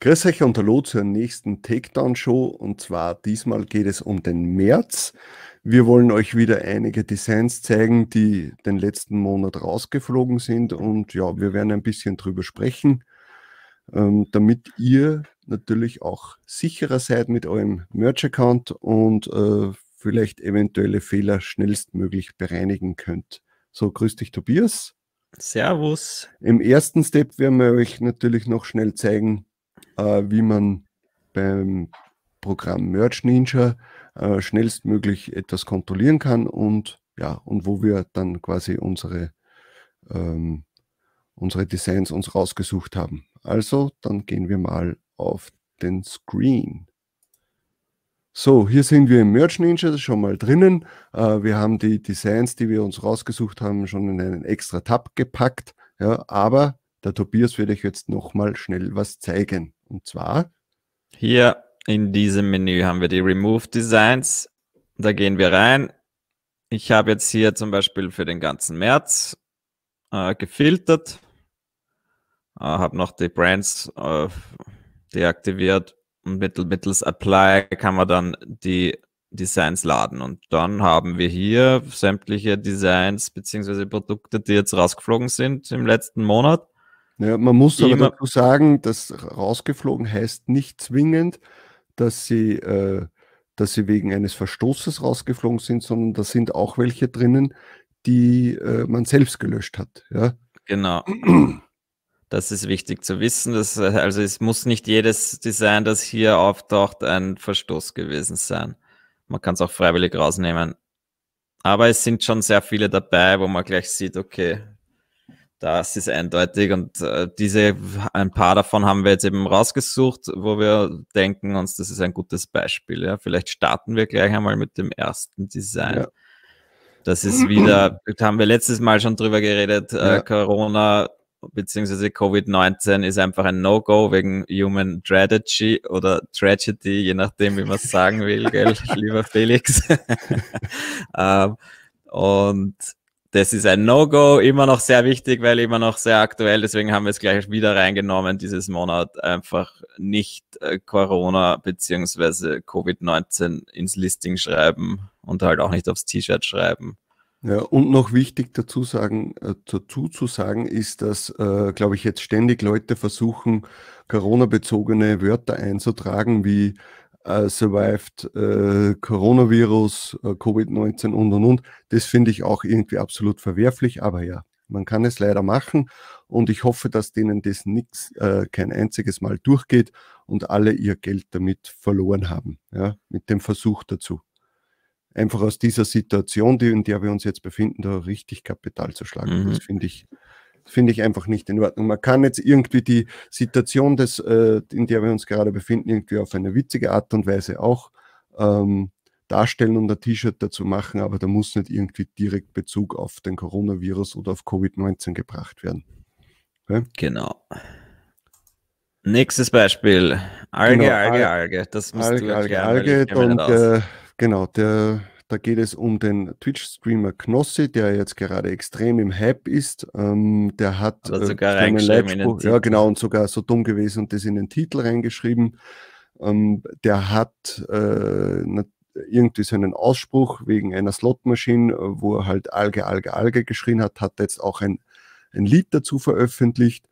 Grüß euch und hallo zur nächsten Takedown-Show. Und zwar diesmal geht es um den März. Wir wollen euch wieder einige Designs zeigen, die den letzten Monat rausgeflogen sind. Und ja, wir werden ein bisschen drüber sprechen, ähm, damit ihr natürlich auch sicherer seid mit eurem Merch-Account und äh, vielleicht eventuelle Fehler schnellstmöglich bereinigen könnt. So, grüß dich, Tobias. Servus. Im ersten Step werden wir euch natürlich noch schnell zeigen, äh, wie man beim Programm Merge Ninja äh, schnellstmöglich etwas kontrollieren kann und ja, und wo wir dann quasi unsere, ähm, unsere Designs uns rausgesucht haben. Also, dann gehen wir mal auf den Screen. So, hier sind wir im Merch Ninja schon mal drinnen. Äh, wir haben die Designs, die wir uns rausgesucht haben, schon in einen extra Tab gepackt. Ja, aber der Tobias wird euch jetzt nochmal schnell was zeigen. Und zwar. Hier in diesem Menü haben wir die Remove Designs. Da gehen wir rein. Ich habe jetzt hier zum Beispiel für den ganzen März äh, gefiltert. Äh, habe noch die Brands äh, deaktiviert. Und mittels Apply kann man dann die Designs laden. Und dann haben wir hier sämtliche Designs beziehungsweise Produkte, die jetzt rausgeflogen sind im letzten Monat. Ja, man muss aber dazu sagen, dass rausgeflogen heißt nicht zwingend, dass sie, äh, dass sie wegen eines Verstoßes rausgeflogen sind, sondern da sind auch welche drinnen, die äh, man selbst gelöscht hat. Ja? Genau. Das ist wichtig zu wissen. Dass, äh, also es muss nicht jedes Design, das hier auftaucht, ein Verstoß gewesen sein. Man kann es auch freiwillig rausnehmen. Aber es sind schon sehr viele dabei, wo man gleich sieht, okay, das ist eindeutig und äh, diese ein paar davon haben wir jetzt eben rausgesucht, wo wir denken uns, das ist ein gutes Beispiel. Ja? Vielleicht starten wir gleich einmal mit dem ersten Design. Ja. Das ist wieder, haben wir letztes Mal schon drüber geredet, äh, ja. äh, Corona bzw. Covid-19 ist einfach ein No-Go wegen Human Tragedy oder Tragedy, je nachdem, wie man es sagen will, gell, lieber Felix. ähm, und das ist ein No-Go, immer noch sehr wichtig, weil immer noch sehr aktuell. Deswegen haben wir es gleich wieder reingenommen dieses Monat. Einfach nicht äh, Corona bzw. Covid-19 ins Listing schreiben und halt auch nicht aufs T-Shirt schreiben. Ja, und noch wichtig dazu, sagen, äh, dazu zu sagen ist, dass, äh, glaube ich, jetzt ständig Leute versuchen, Corona-bezogene Wörter einzutragen wie äh, survived äh, Coronavirus, äh, Covid-19 und und und. Das finde ich auch irgendwie absolut verwerflich, aber ja, man kann es leider machen und ich hoffe, dass denen das nichts, äh, kein einziges Mal durchgeht und alle ihr Geld damit verloren haben, ja, mit dem Versuch dazu. Einfach aus dieser Situation, die, in der wir uns jetzt befinden, da richtig Kapital zu schlagen, mhm. das finde ich finde ich einfach nicht in Ordnung. Man kann jetzt irgendwie die Situation, des, äh, in der wir uns gerade befinden, irgendwie auf eine witzige Art und Weise auch ähm, darstellen und ein T-Shirt dazu machen, aber da muss nicht irgendwie direkt Bezug auf den Coronavirus oder auf Covid-19 gebracht werden. Okay? Genau. Nächstes Beispiel. Alge, genau, Alge, Alge, Alge. Das musst Alge, du Alge, Alge. Und, äh, genau, der da geht es um den Twitch-Streamer Knossi, der jetzt gerade extrem im Hype ist. Ähm, der hat also äh, einen Leitspruch, ja genau, und sogar so dumm gewesen und das in den Titel reingeschrieben. Ähm, der hat äh, irgendwie seinen Ausspruch wegen einer Slotmaschine, wo er halt Alge, Alge, Alge geschrien hat, hat jetzt auch ein, ein Lied dazu veröffentlicht.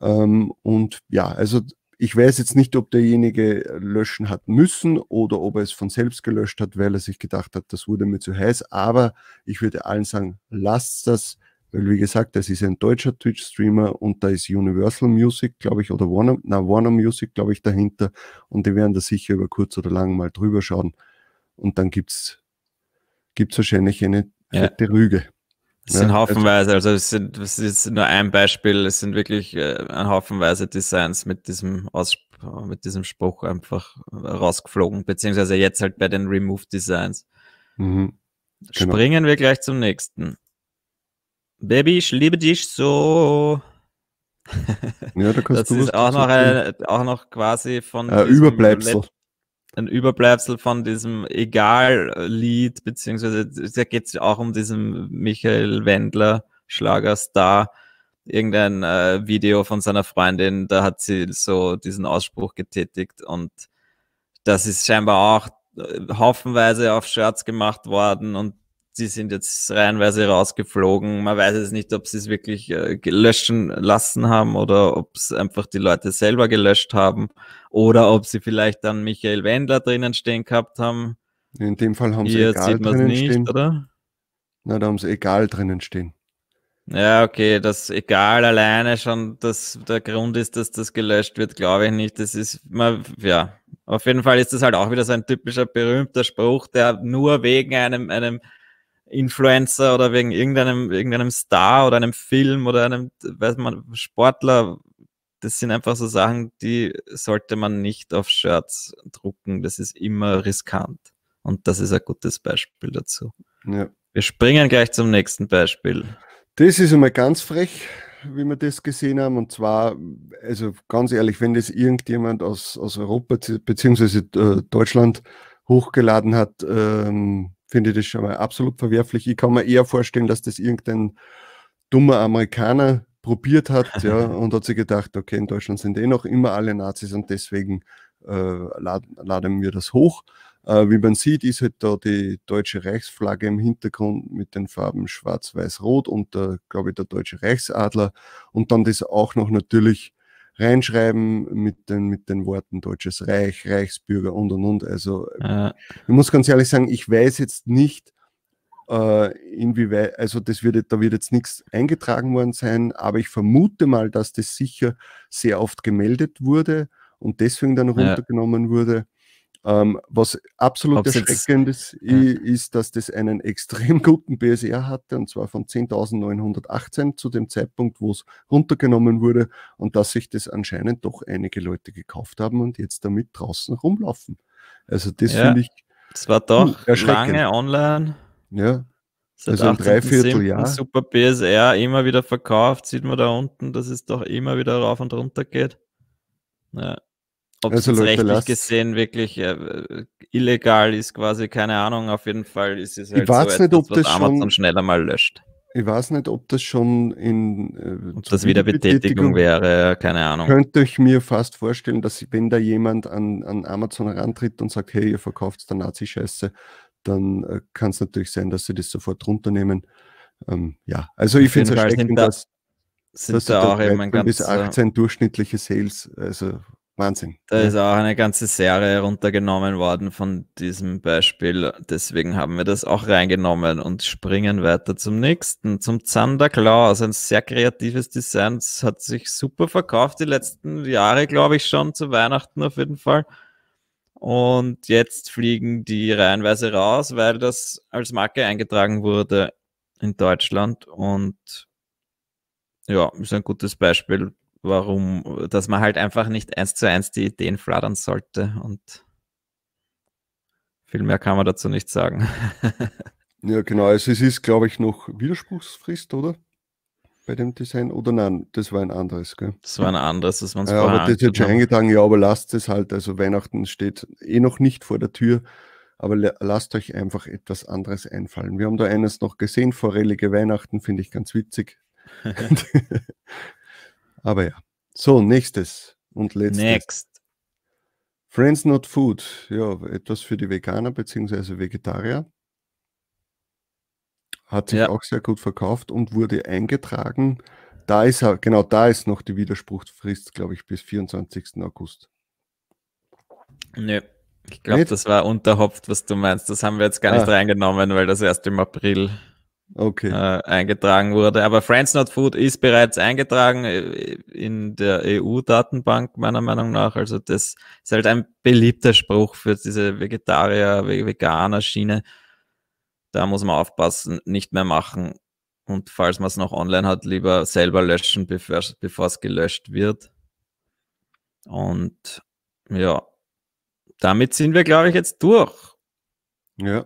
Ähm, und ja, also ich weiß jetzt nicht, ob derjenige löschen hat müssen oder ob er es von selbst gelöscht hat, weil er sich gedacht hat, das wurde mir zu heiß. Aber ich würde allen sagen, lasst das, weil wie gesagt, das ist ein deutscher Twitch-Streamer und da ist Universal Music, glaube ich, oder Warner, na, Warner Music, glaube ich, dahinter. Und die werden da sicher über kurz oder lang mal drüber schauen. Und dann gibt es gibt's wahrscheinlich eine ja. Rüge. Es sind ja, also haufenweise, also es sind, es ist nur ein Beispiel, es sind wirklich äh, ein haufenweise Designs mit diesem Aus mit diesem Spruch einfach rausgeflogen, beziehungsweise jetzt halt bei den Remove Designs. Mhm. Genau. Springen wir gleich zum nächsten. Baby, ich liebe dich so. ja, da kannst das du ist auch noch, ein, auch noch quasi von. Äh, Überbleibsel ein Überbleibsel von diesem Egal-Lied, beziehungsweise da geht es auch um diesen Michael Wendler, Schlagerstar, irgendein äh, Video von seiner Freundin, da hat sie so diesen Ausspruch getätigt und das ist scheinbar auch äh, haufenweise auf Shirts gemacht worden und sie sind jetzt reihenweise rausgeflogen. Man weiß es nicht, ob sie es wirklich äh, gelöschen lassen haben oder ob es einfach die Leute selber gelöscht haben oder ob sie vielleicht dann Michael Wendler drinnen stehen gehabt haben. In dem Fall haben sie Hier egal sieht drinnen nicht, stehen. oder? Na, da haben sie egal drinnen stehen. Ja, okay, das egal alleine schon, dass der Grund ist, dass das gelöscht wird, glaube ich nicht. Das ist, man, ja, auf jeden Fall ist das halt auch wieder so ein typischer berühmter Spruch, der nur wegen einem, einem Influencer oder wegen irgendeinem, irgendeinem Star oder einem Film oder einem, weiß man, Sportler. Das sind einfach so Sachen, die sollte man nicht auf Shirts drucken. Das ist immer riskant. Und das ist ein gutes Beispiel dazu. Ja. Wir springen gleich zum nächsten Beispiel. Das ist einmal ganz frech, wie wir das gesehen haben. Und zwar, also ganz ehrlich, wenn das irgendjemand aus, aus Europa bzw. Äh, Deutschland hochgeladen hat, ähm, finde ich das schon mal absolut verwerflich. Ich kann mir eher vorstellen, dass das irgendein dummer Amerikaner probiert hat ja, und hat sich gedacht, okay, in Deutschland sind eh noch immer alle Nazis und deswegen äh, laden, laden wir das hoch. Äh, wie man sieht, ist halt da die deutsche Reichsflagge im Hintergrund mit den Farben schwarz-weiß-rot und, glaube ich, der deutsche Reichsadler und dann das auch noch natürlich reinschreiben mit den, mit den Worten Deutsches Reich, Reichsbürger und und und. Also äh. ich muss ganz ehrlich sagen, ich weiß jetzt nicht, äh, inwieweit, also das wird, da wird jetzt nichts eingetragen worden sein, aber ich vermute mal, dass das sicher sehr oft gemeldet wurde und deswegen dann runtergenommen ja. wurde. Ähm, was absolut Ob's erschreckend ist, ja. ist, dass das einen extrem guten BSR hatte, und zwar von 10.918 zu dem Zeitpunkt, wo es runtergenommen wurde, und dass sich das anscheinend doch einige Leute gekauft haben und jetzt damit draußen rumlaufen. Also das ja, finde ich. Es war doch hm, lange online. Ja. Seit also ein Dreivierteljahr. Super BSR immer wieder verkauft, sieht man da unten, dass es doch immer wieder rauf und runter geht. Ja. Ob also es rechtlich Last. gesehen wirklich äh, illegal ist, quasi, keine Ahnung. Auf jeden Fall ist es halt ich weiß so nicht, etwas, ob das Amazon schon, schneller mal löscht. Ich weiß nicht, ob das schon in... Äh, ob das wieder Betätigung wäre, keine Ahnung. Könnte ich mir fast vorstellen, dass wenn da jemand an, an Amazon herantritt und sagt, hey, ihr verkauft der Nazi-Scheiße, dann äh, kann es natürlich sein, dass sie das sofort runternehmen. Ähm, ja, also ich finde es erschreckend, da, dass sind dass da auch eben ein ganz... bis äh 18 durchschnittliche Sales, also Wahnsinn. Da ist auch eine ganze Serie runtergenommen worden von diesem Beispiel. Deswegen haben wir das auch reingenommen und springen weiter zum nächsten, zum Zander Klaus. Ein sehr kreatives Design. Das hat sich super verkauft die letzten Jahre, glaube ich, schon zu Weihnachten auf jeden Fall. Und jetzt fliegen die reihenweise raus, weil das als Marke eingetragen wurde in Deutschland. Und ja, ist ein gutes Beispiel warum, dass man halt einfach nicht eins zu eins die Ideen flattern sollte und viel mehr kann man dazu nicht sagen. ja, genau. Also es ist, glaube ich, noch Widerspruchsfrist, oder? Bei dem Design oder nein, das war ein anderes, gell? Das war ein anderes, das man es ja, Aber das ist schon eingetragen, ja, aber lasst es halt, also Weihnachten steht eh noch nicht vor der Tür, aber lasst euch einfach etwas anderes einfallen. Wir haben da eines noch gesehen, vorellige Weihnachten, finde ich ganz witzig. Aber ja. So, nächstes und letztes. Next. Friends Not Food. Ja, etwas für die Veganer bzw. Vegetarier. Hat sich ja. auch sehr gut verkauft und wurde eingetragen. Da ist er, genau da ist noch die Widerspruchsfrist, glaube ich, bis 24. August. Nö, ich glaube, das war unterhopft, was du meinst. Das haben wir jetzt gar nicht ah. reingenommen, weil das erst im April okay. äh, eingetragen wurde. Aber Friends Not Food ist bereits eingetragen äh, in der EU-Datenbank, meiner Meinung nach. Also das ist halt ein beliebter Spruch für diese Vegetarier-Veganer-Schiene. Da muss man aufpassen, nicht mehr machen. Und falls man es noch online hat, lieber selber löschen, bevor es gelöscht wird. Und ja, damit sind wir, glaube ich, jetzt durch. Ja.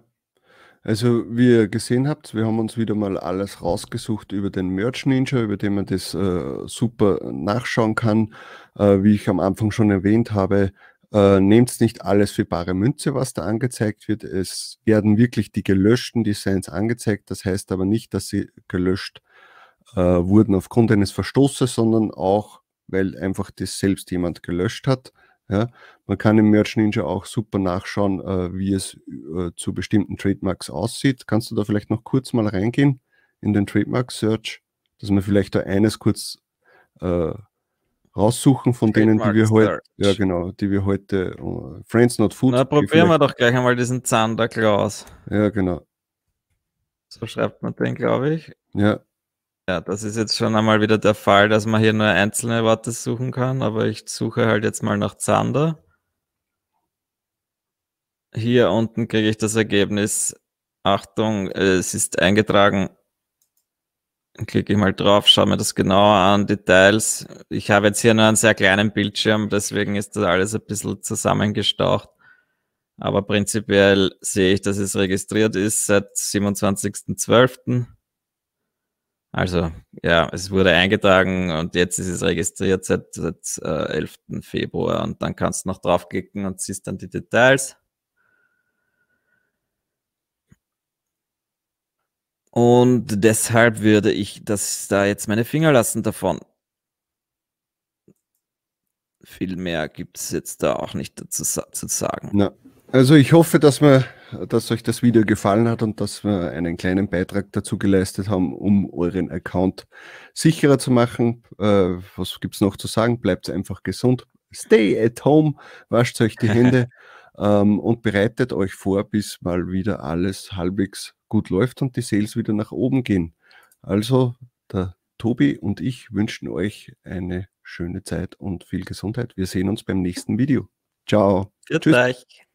Also, wie ihr gesehen habt, wir haben uns wieder mal alles rausgesucht über den Merch Ninja, über den man das äh, super nachschauen kann. Äh, wie ich am Anfang schon erwähnt habe, äh, nehmt nicht alles für bare Münze, was da angezeigt wird. Es werden wirklich die gelöschten Designs angezeigt. Das heißt aber nicht, dass sie gelöscht äh, wurden aufgrund eines Verstoßes, sondern auch, weil einfach das selbst jemand gelöscht hat. Ja, man kann im Merch Ninja auch super nachschauen, äh, wie es äh, zu bestimmten Trademarks aussieht. Kannst du da vielleicht noch kurz mal reingehen in den Trademark Search, dass wir vielleicht da eines kurz äh, raussuchen von Trademark denen, die wir heute, ja genau, die wir heute uh, Friends Not Food. Na, probieren wir doch gleich einmal diesen Zander Klaus. Ja, genau. So schreibt man den, glaube ich. Ja. Ja, das ist jetzt schon einmal wieder der Fall, dass man hier nur einzelne Worte suchen kann, aber ich suche halt jetzt mal nach Zander. Hier unten kriege ich das Ergebnis. Achtung, es ist eingetragen. Klicke ich mal drauf, schaue mir das genauer an, Details. Ich habe jetzt hier nur einen sehr kleinen Bildschirm, deswegen ist das alles ein bisschen zusammengestaucht. Aber prinzipiell sehe ich, dass es registriert ist seit 27.12. Also ja, es wurde eingetragen und jetzt ist es registriert seit, seit äh, 11. Februar und dann kannst du noch draufklicken und siehst dann die Details. Und deshalb würde ich das da jetzt meine Finger lassen davon. Viel mehr gibt es jetzt da auch nicht dazu zu sagen. Ja. Also ich hoffe, dass wir dass euch das Video gefallen hat und dass wir einen kleinen Beitrag dazu geleistet haben, um euren Account sicherer zu machen. Äh, was gibt es noch zu sagen? Bleibt einfach gesund. Stay at home, wascht euch die Hände ähm, und bereitet euch vor, bis mal wieder alles halbwegs gut läuft und die Sales wieder nach oben gehen. Also, der Tobi und ich wünschen euch eine schöne Zeit und viel Gesundheit. Wir sehen uns beim nächsten Video. Ciao. Tschüss. Euch.